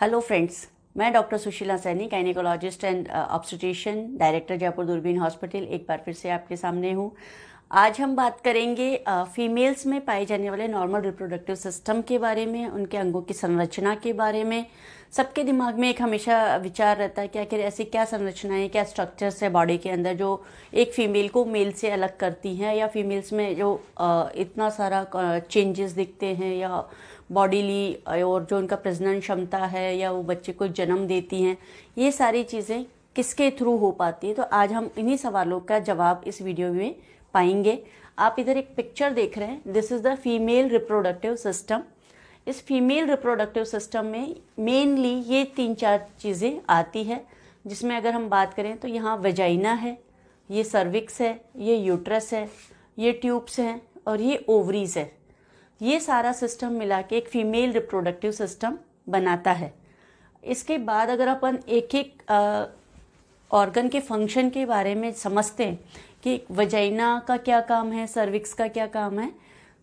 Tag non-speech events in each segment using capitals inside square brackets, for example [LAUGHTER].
hello friends मैं doctor Sushila Saini gynaecologist and obstetrician director Jaipur Doorbeen hospital एक बार फिर से आपके सामने हूँ आज हम बात करेंगे फीमेल्स uh, में पाए जाने वाले नॉर्मल रिप्रोडक्टिव सिस्टम के बारे में उनके अंगों की संरचना के बारे में सबके दिमाग में एक हमेशा विचार रहता है कि आखिर ऐसी क्या संरचनाएं क्या स्ट्रक्चर्स है बॉडी के अंदर जो एक फीमेल को मेल से अलग करती हैं या फीमेल्स में जो uh, इतना सारा चेंजेस uh, दिखते हैं या बॉडीली और जो उनका प्रजनन क्षमता है या वो बच्चे को जन्म देती हैं ये सारी चीज़ें किसके थ्रू हो पाती हैं तो आज हम इन्हीं सवालों का जवाब इस वीडियो में पाएंगे आप इधर एक पिक्चर देख रहे हैं this is the female reproductive system इस फीमेल रिप्रोडक्टिव सिस्टम में मेनली ये तीन चार चीज़ें आती है जिसमें अगर हम बात करें तो यहाँ वेजाइना है ये सर्विक्स है ये यूट्रस है ये ट्यूब्स हैं और ये ओवरीज है ये सारा सिस्टम मिला के एक फीमेल रिप्रोडक्टिव सिस्टम बनाता है इसके बाद अगर अपन एक एक ऑर्गन के फंक्शन के बारे में समझते हैं कि वजाइना का क्या काम है सर्विक्स का क्या काम है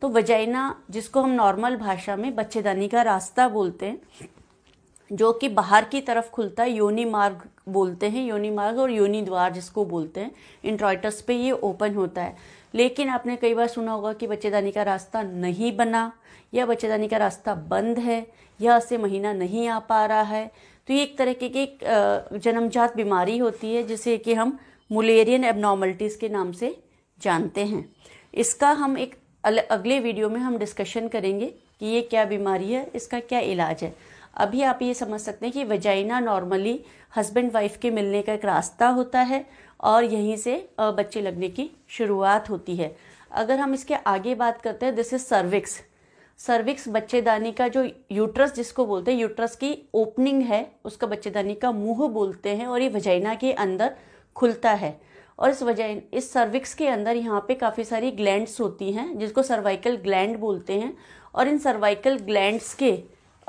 तो वजाइना जिसको हम नॉर्मल भाषा में बच्चेदानी का रास्ता बोलते हैं जो कि बाहर की तरफ खुलता है योनि मार्ग बोलते हैं योनि मार्ग और योनि द्वार जिसको बोलते हैं इंट्रॉइटस पे ये ओपन होता है लेकिन आपने कई बार सुना होगा कि बच्चेदानी का रास्ता नहीं बना या बच्चेदानी का रास्ता बंद है या ऐसे महीना नहीं आ पा रहा है तो ये एक तरीके की एक जन्मजात बीमारी होती है जिसे कि हम मुलेरियन एबनॉर्मलिटीज़ के नाम से जानते हैं इसका हम एक अगले वीडियो में हम डिस्कशन करेंगे कि ये क्या बीमारी है इसका क्या इलाज है अभी आप ये समझ सकते हैं कि वजाइना नॉर्मली हस्बैंड वाइफ के मिलने का एक रास्ता होता है और यहीं से बच्चे लगने की शुरुआत होती है अगर हम इसके आगे बात करते हैं दिस इज़ सर्विक्स सर्विक्स बच्चेदानी का जो यूट्रस जिसको बोलते हैं यूट्रस की ओपनिंग है उसका बच्चेदानी का मुंह बोलते हैं और ये वजाइना के अंदर खुलता है और इस वजह इस सर्विक्स के अंदर यहाँ पे काफ़ी सारी ग्लैंड्स होती हैं जिसको सर्वाइकल ग्लैंड बोलते हैं और इन सर्वाइकल ग्लैंड्स के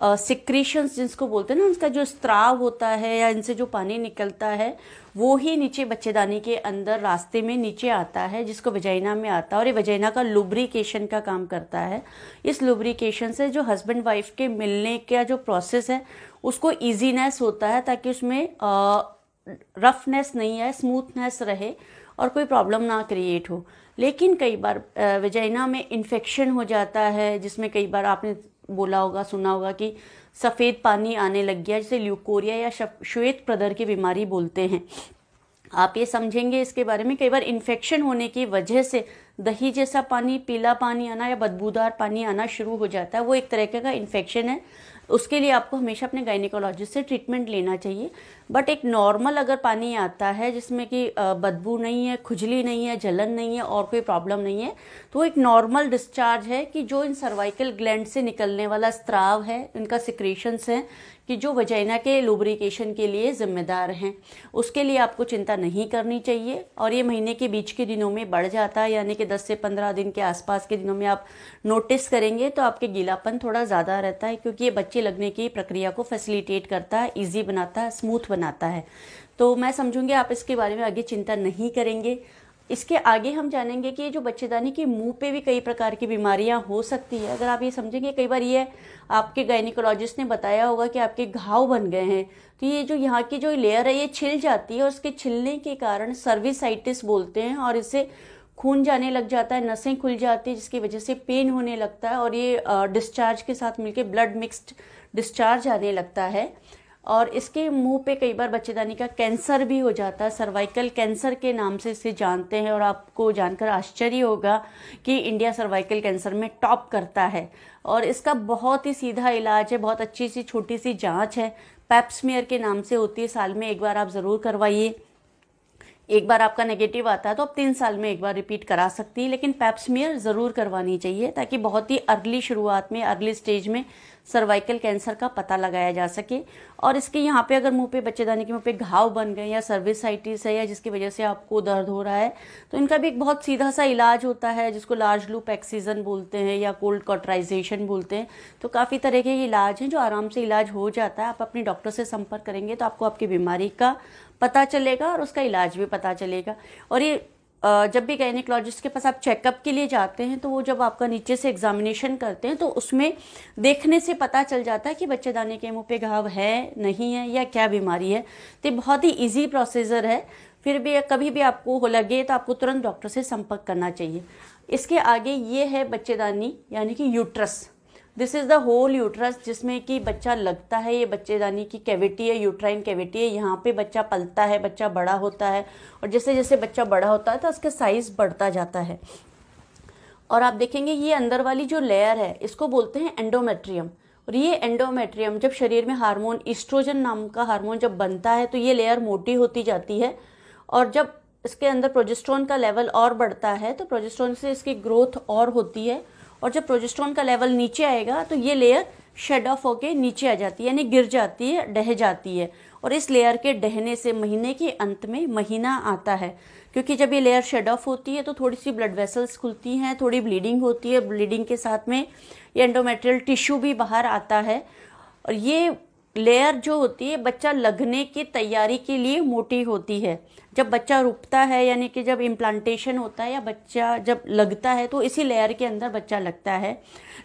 सिक्रेशंस uh, जिसको बोलते हैं ना उसका जो स्त्राव होता है या इनसे जो पानी निकलता है वो ही नीचे बच्चेदानी के अंदर रास्ते में नीचे आता है जिसको वजाइना में आता है और ये वजाइना का लुब्रिकेशन का काम करता है इस लुब्रिकेशन से जो हस्बैंड वाइफ के मिलने का जो प्रोसेस है उसको ईजीनेस होता है ताकि उसमें रफनेस नहीं आए स्मूथनेस रहे और कोई प्रॉब्लम ना क्रिएट हो लेकिन कई बार वजाइना में इन्फेक्शन हो जाता है जिसमें कई बार आपने बोला होगा सुना होगा कि सफ़ेद पानी आने लग गया जिसे ल्यूकोरिया या श्वेत प्रदर की बीमारी बोलते हैं आप ये समझेंगे इसके बारे में कई बार इन्फेक्शन होने की वजह से दही जैसा पानी पीला पानी आना या बदबूदार पानी आना शुरू हो जाता है वो एक तरीके का इन्फेक्शन है उसके लिए आपको हमेशा अपने गाइनिकोलॉजिस्ट से ट्रीटमेंट लेना चाहिए बट एक नॉर्मल अगर पानी आता है जिसमें कि बदबू नहीं है खुजली नहीं है जलन नहीं है और कोई प्रॉब्लम नहीं है तो एक नॉर्मल डिस्चार्ज है कि जो इन सर्वाइकल ग्लैंड से निकलने वाला स्त्राव है इनका सिक्रेशंस है कि जो वजाइना के लुब्रिकेशन के लिए ज़िम्मेदार हैं उसके लिए आपको चिंता नहीं करनी चाहिए और ये महीने के बीच के दिनों में बढ़ जाता है यानी कि 10 से 15 दिन के आसपास के दिनों में आप नोटिस करेंगे तो आपके गीलापन थोड़ा ज़्यादा रहता है क्योंकि ये बच्चे लगने की प्रक्रिया को फैसिलिटेट करता है ईजी बनाता है स्मूथ बनाता है तो मैं समझूंगी आप इसके बारे में आगे चिंता नहीं करेंगे इसके आगे हम जानेंगे कि जो बच्चेदानी के मुंह पे भी कई प्रकार की बीमारियां हो सकती है अगर आप ये समझेंगे कई बार ये आपके गायनिकोलॉजिस्ट ने बताया होगा कि आपके घाव बन गए हैं तो ये जो यहाँ की जो लेयर है ये छिल जाती है और इसके छिलने के कारण सर्विसाइटिस बोलते हैं और इससे खून जाने लग जाता है नसें खुल जाती है जिसकी वजह से पेन होने लगता है और ये डिस्चार्ज के साथ मिलकर ब्लड मिक्स्ड डिस्चार्ज आने लगता है और इसके मुंह पे कई बार बच्चेदानी का कैंसर भी हो जाता है सर्वाइकल कैंसर के नाम से इसे जानते हैं और आपको जानकर आश्चर्य होगा कि इंडिया सर्वाइकल कैंसर में टॉप करता है और इसका बहुत ही सीधा इलाज है बहुत अच्छी सी छोटी सी जांच है पैप्समेयर के नाम से होती है साल में एक बार आप ज़रूर करवाइए एक बार आपका नेगेटिव आता है तो आप तीन साल में एक बार रिपीट करा सकती है लेकिन पैप्समेयर ज़रूर करवानी चाहिए ताकि बहुत ही अर्ली शुरुआत में अर्ली स्टेज में सर्वाइकल कैंसर का पता लगाया जा सके और इसके यहाँ पे अगर मुंह पे बच्चेदानी के मुंह पे घाव बन गए या साइटिस है या जिसकी वजह से आपको दर्द हो रहा है तो इनका भी एक बहुत सीधा सा इलाज होता है जिसको लार्ज लूप एक्सीजन बोलते हैं या कोल्ड कॉटराइजेशन बोलते हैं तो काफ़ी तरह के इलाज हैं जो आराम से इलाज हो जाता है आप अपने डॉक्टर से संपर्क करेंगे तो आपको आपकी बीमारी का पता चलेगा और उसका इलाज भी पता चलेगा और ये जब भी गायनिकोलॉजिस्ट के पास आप चेकअप के लिए जाते हैं तो वो जब आपका नीचे से एग्जामिनेशन करते हैं तो उसमें देखने से पता चल जाता है कि बच्चेदानी के मुंह पे घाव है नहीं है या क्या बीमारी है तो बहुत ही ईजी प्रोसीजर है फिर भी कभी भी आपको हो लगे तो आपको तुरंत डॉक्टर से संपर्क करना चाहिए इसके आगे ये है बच्चेदानी यानी कि uterus this is the whole uterus जिसमें कि बच्चा लगता है ये बच्चेदानी की कैविटी है यूट्राइन कैविटी है यहाँ पे बच्चा पलता है बच्चा बड़ा होता है और जैसे जैसे बच्चा बड़ा होता है तो उसके साइज़ बढ़ता जाता है और आप देखेंगे ये अंदर वाली जो लेयर है इसको बोलते हैं एंडोमेट्रियम और ये एंडोमेट्रियम जब शरीर में हार्मोन ईस्ट्रोजन नाम का हार्मोन जब बनता है तो ये लेयर मोटी होती जाती है और जब इसके अंदर प्रोजेस्ट्रॉन का लेवल और बढ़ता है तो प्रोजेस्ट्रॉन से इसकी ग्रोथ और होती है और जब प्रोजेस्ट्रॉन का लेवल नीचे आएगा तो ये लेयर शेड ऑफ होके नीचे आ जाती है यानी गिर जाती है डह जाती है और इस लेयर के डहने से महीने के अंत में महीना आता है क्योंकि जब ये लेयर शेड ऑफ होती है तो थोड़ी सी ब्लड वेसल्स खुलती हैं थोड़ी ब्लीडिंग होती है ब्लीडिंग के साथ में ये एंडोमेट्रियल टिश्यू भी बाहर आता है और ये लेयर जो होती है बच्चा लगने की तैयारी के लिए मोटी होती है जब बच्चा रुकता है यानी कि जब इम्प्लांटेशन होता है या बच्चा जब लगता है तो इसी लेयर के अंदर बच्चा लगता है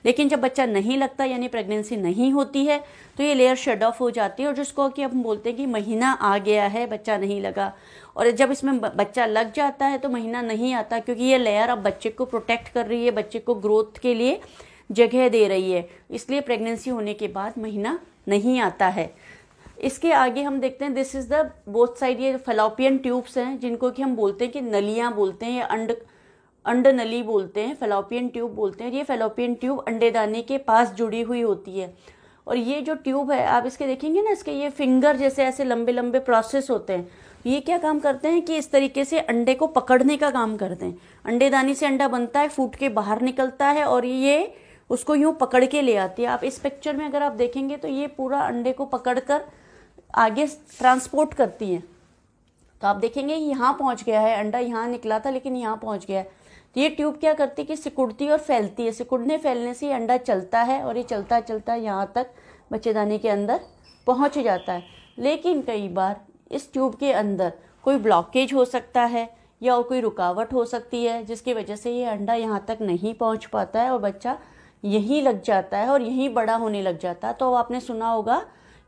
लेकिन जब बच्चा नहीं लगता यानी प्रेगनेंसी नहीं होती है तो ये लेयर शेड ऑफ हो जाती है और जिसको कि हम बोलते हैं कि महीना आ गया है बच्चा नहीं लगा और जब इसमें बच्चा लग जाता है तो महीना नहीं आता क्योंकि ये लेयर अब बच्चे को प्रोटेक्ट कर रही है बच्चे को ग्रोथ के लिए जगह दे रही है इसलिए प्रेगनेंसी होने के बाद महीना नहीं आता है इसके आगे हम देखते हैं this is the both side ये फलोपियन ट्यूब्स हैं जिनको कि हम बोलते हैं कि नलियाँ बोलते हैं या अंड अंड नली बोलते हैं फेलोपियन ट्यूब बोलते हैं ये फेलोपियन ट्यूब अंडेदानी के पास जुड़ी हुई होती है और ये जो ट्यूब है आप इसके देखेंगे ना इसके ये फिंगर जैसे ऐसे लंबे लंबे प्रोसेस होते हैं ये क्या काम करते हैं कि इस तरीके से अंडे को पकड़ने का काम करते हैं अंडेदानी से अंडा बनता है फूट के बाहर निकलता है और ये उसको यूँ पकड़ के ले आती है आप इस पिक्चर में अगर आप देखेंगे तो ये पूरा अंडे को पकड़ कर आगे ट्रांसपोर्ट करती है तो आप देखेंगे यहाँ पहुँच गया है अंडा यहाँ निकला था लेकिन यहाँ पहुँच गया है तो ये ट्यूब क्या करती है कि सिकुड़ती और फैलती है सिकुड़ने फैलने से ये अंडा चलता है और ये चलता चलता यहाँ तक बच्चेदानी के अंदर पहुँच जाता है लेकिन कई बार इस ट्यूब के अंदर कोई ब्लॉकेज हो सकता है या और कोई रुकावट हो सकती है जिसकी वजह से ये अंडा यहाँ तक नहीं पहुँच पाता है और बच्चा यहीं लग जाता है और यहीं बड़ा होने लग जाता है तो आपने सुना होगा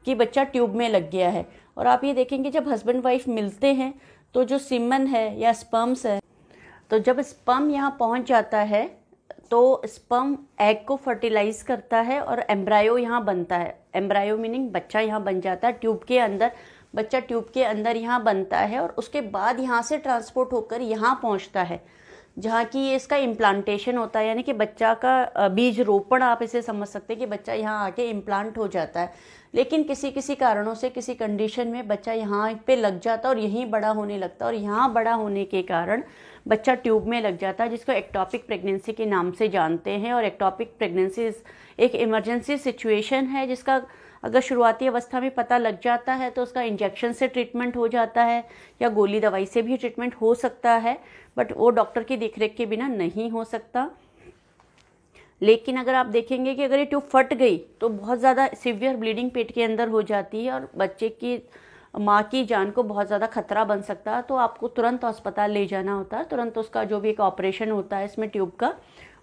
कि बच्चा ट्यूब में लग गया है और आप ये देखेंगे जब हस्बैंड वाइफ मिलते हैं तो जो सिमन है या स्पर्म्स है तो जब स्पर्म यहाँ पहुँच जाता है तो स्पर्म एग को फर्टिलाइज करता है और एम्ब्रायो यहाँ बनता है एम्ब्रायो मीनिंग बच्चा यहाँ बन जाता है ट्यूब के अंदर बच्चा ट्यूब के अंदर यहाँ बनता है और उसके बाद यहाँ से ट्रांसपोर्ट होकर यहाँ पहुँचता है जहाँ की इसका इम्प्लांटेशन होता है यानी कि बच्चा का बीज रोपण आप इसे समझ सकते हैं कि बच्चा यहाँ आके इम्प्लांट हो जाता है लेकिन किसी किसी कारणों से किसी कंडीशन में बच्चा यहाँ पे लग जाता है और यहीं बड़ा होने लगता है और यहाँ बड़ा होने के कारण बच्चा ट्यूब में लग जाता है जिसको एक्टॉपिक प्रेगनेंसी के नाम से जानते हैं और एक्टॉपिक प्रेगनेंसी एक इमरजेंसी सिचुएशन है जिसका अगर शुरुआती अवस्था में पता लग जाता है तो उसका इंजेक्शन से ट्रीटमेंट हो जाता है या गोली दवाई से भी ट्रीटमेंट हो सकता है बट वो डॉक्टर की देखरेख के बिना नहीं हो सकता लेकिन अगर आप देखेंगे कि अगर ये ट्यूब फट गई तो बहुत ज़्यादा सिवियर ब्लीडिंग पेट के अंदर हो जाती है और बच्चे की माँ की जान को बहुत ज़्यादा खतरा बन सकता है तो आपको तुरंत अस्पताल ले जाना होता है तुरंत उसका जो भी एक ऑपरेशन होता है इसमें ट्यूब का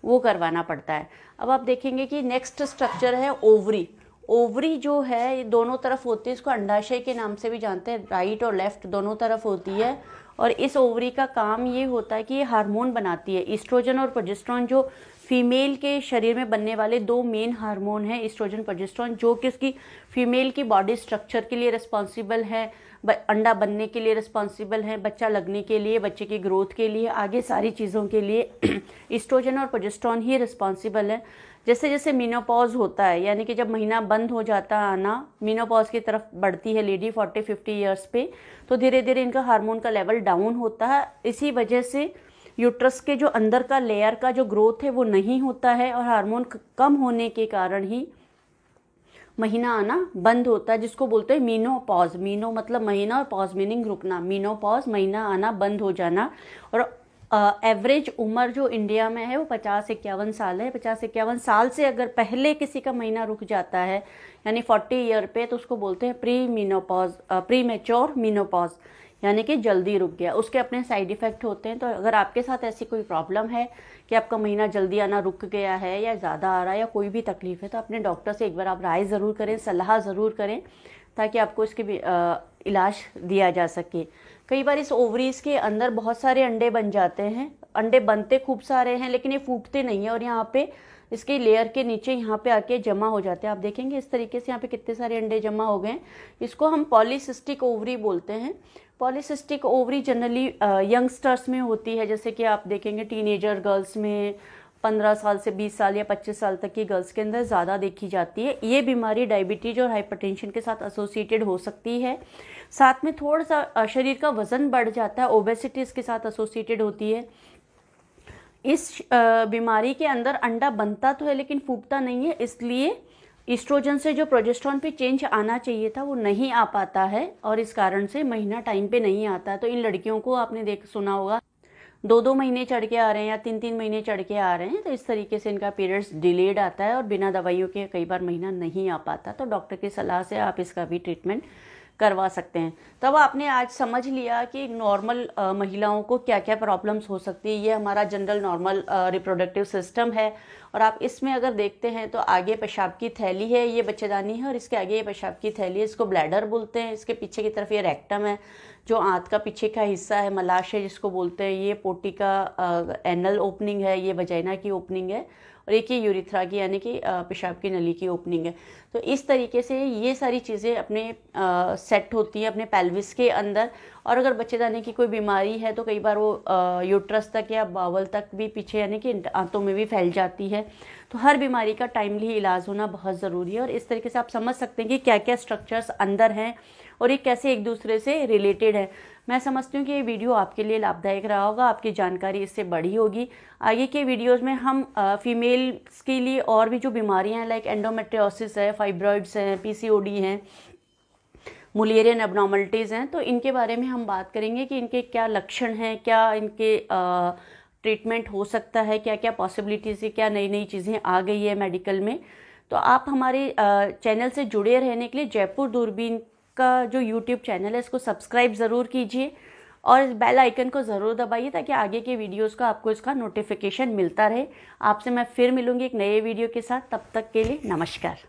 वो करवाना पड़ता है अब आप देखेंगे कि नेक्स्ट स्ट्रक्चर है ओवरी ओवरी जो है ये दोनों तरफ होती है इसको अंडाशय के नाम से भी जानते हैं राइट और लेफ्ट दोनों तरफ होती है और इस ओवरी का काम ये होता है कि ये हार्मोन बनाती है ईस्ट्रोजन और प्रोजेस्ट्रॉन जो फीमेल के शरीर में बनने वाले दो मेन हार्मोन हैं इस्ट्रोजन प्रोजेस्ट्रॉन जो कि उसकी फीमेल की बॉडी स्ट्रक्चर के लिए रिस्पॉन्सिबल है अंडा बनने के लिए रिस्पॉन्सिबल है बच्चा लगने के लिए बच्चे की ग्रोथ के लिए आगे सारी चीज़ों के लिए इस्ट्रोजन [CLEARS THROAT] और प्रोजेस्ट्रॉन ही रिस्पॉन्सिबल है जैसे जैसे मीनोपॉज होता है यानी कि जब महीना बंद हो जाता है आना मीनोपॉज की तरफ बढ़ती है लेडी फोर्टी फिफ्टी ईयर्स पे तो धीरे धीरे इनका हार्मोन का लेवल डाउन होता है इसी वजह से यूट्रस के जो अंदर का लेयर का जो ग्रोथ है वो नहीं होता है और हार्मोन कम होने के कारण ही महीना आना बंद होता है जिसको बोलते हैं मीनो पॉज मीनो मतलब महीना और पॉज मीनिंग रुकना मीनो पॉज महीना आना बंद हो जाना और एवरेज उम्र जो इंडिया में है वो पचास इक्यावन साल है पचास इक्यावन साल से अगर पहले किसी का महीना रुक जाता है यानी फोर्टी ईयर पे तो उसको बोलते हैं pre menopause premature menopause यानी कि जल्दी रुक गया उसके अपने साइड इफ़ेक्ट होते हैं तो अगर आपके साथ ऐसी कोई प्रॉब्लम है कि आपका महीना जल्दी आना रुक गया है या ज़्यादा आ रहा है या कोई भी तकलीफ़ है तो अपने डॉक्टर से एक बार आप राय ज़रूर करें सलाह ज़रूर करें ताकि आपको इसके भी आ, इलाज दिया जा सके कई बार इस ओवरीज़ के अंदर बहुत सारे अंडे बन जाते हैं अंडे बनते खूब सारे हैं लेकिन ये फूटते नहीं है और यहाँ पे इसके लेयर के नीचे यहाँ पे आके जमा हो जाते हैं आप देखेंगे इस तरीके से यहाँ पे कितने सारे अंडे जमा हो गए हैं इसको हम पॉलीसिस्टिक ओवरी बोलते हैं पॉलिसिस्टिक ओवरी जनरली यंगस्टर्स में होती है जैसे कि आप देखेंगे टीनेजर गर्ल्स में पंद्रह साल से बीस साल या पच्चीस साल तक की गर्ल्स के अंदर ज़्यादा देखी जाती है ये बीमारी डायबिटीज और हाइपरटेंशन के साथ एसोसिएटेड हो सकती है साथ में थोड़ा सा शरीर का वज़न बढ़ जाता है ओबेसिटी के साथ एसोसिएटेड होती है इस बीमारी के अंदर अंडा बनता तो है लेकिन फूटता नहीं है इसलिए ईस्ट्रोजन से जो प्रोजेस्ट्रॉन पे चेंज आना चाहिए था वो नहीं आ पाता है और इस कारण से महीना टाइम पे नहीं आता तो इन लड़कियों को आपने देख सुना होगा दो दो महीने चढ़ के आ रहे हैं या तीन तीन महीने चढ़ के आ रहे हैं तो इस तरीके से इनका पीरियड्स डिलेड आता है और बिना दवाइयों के कई बार महीना नहीं आ पाता तो डॉक्टर की सलाह से आप इसका भी ट्रीटमेंट करवा सकते हैं तब आपने आज समझ लिया कि नॉर्मल महिलाओं को क्या क्या प्रॉब्लम्स हो सकती है ये हमारा जनरल नॉर्मल रिप्रोडक्टिव सिस्टम है और आप इसमें अगर देखते हैं तो आगे पेशाब की थैली है ये बच्चेदानी है और इसके आगे ये पेशाब की थैली है इसको ब्लैडर बोलते हैं इसके पीछे की तरफ ये रेक्टम है जो आंत का पीछे का हिस्सा है मलाश है जिसको बोलते हैं ये पोटी का एनल ओपनिंग है ये वजाइना की ओपनिंग है और एक ये यूरिथ्रा की यानी कि पेशाब की नली की ओपनिंग है तो इस तरीके से ये सारी चीज़ें अपने आ, सेट होती हैं अपने पैल्विस के अंदर और अगर बच्चेदानी की कोई बीमारी है तो कई बार वो यूट्रस तक या बावल तक भी पीछे यानी कि आंतों में भी फैल जाती है तो हर बीमारी का टाइमली इलाज होना बहुत ज़रूरी है और इस तरीके से आप समझ सकते हैं कि क्या क्या स्ट्रक्चर्स अंदर हैं और ये कैसे एक दूसरे से रिलेटेड है मैं समझती हूँ कि ये वीडियो आपके लिए लाभदायक रहा होगा आपकी जानकारी इससे बढ़ी होगी आगे के वीडियोज़ में हम फीमेल्स के लिए और भी जो बीमारियाँ हैं लाइक एंडोमेट्रियोसिस है फाइब्रॉइड्स हैं पीसीओडी हैं मुलेरियन एबनॉर्मलिटीज़ हैं तो इनके बारे में हम बात करेंगे कि इनके क्या लक्षण हैं क्या इनके ट्रीटमेंट हो सकता है क्या क्या पॉसिबिलिटीज़ है क्या नई नई चीज़ें आ गई है मेडिकल में तो आप हमारे चैनल से जुड़े रहने के लिए जयपुर दूरबीन का जो यूट्यूब चैनल है इसको सब्सक्राइब ज़रूर कीजिए और इस बेल आइकन को ज़रूर दबाइए ताकि आगे के वीडियोस का आपको इसका नोटिफिकेशन मिलता रहे आपसे मैं फिर मिलूँगी एक नए वीडियो के साथ तब तक के लिए नमस्कार